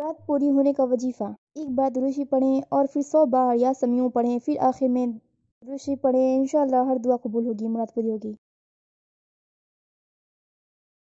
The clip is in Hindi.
रात पूरी होने का वजीफा एक बार दुरुशी पढ़ें और फिर सौ बार या समियों पढ़ें फिर आखिर में दुरुशी पढ़ें इन हर दुआ कबूल होगी मुराद पूरी होगी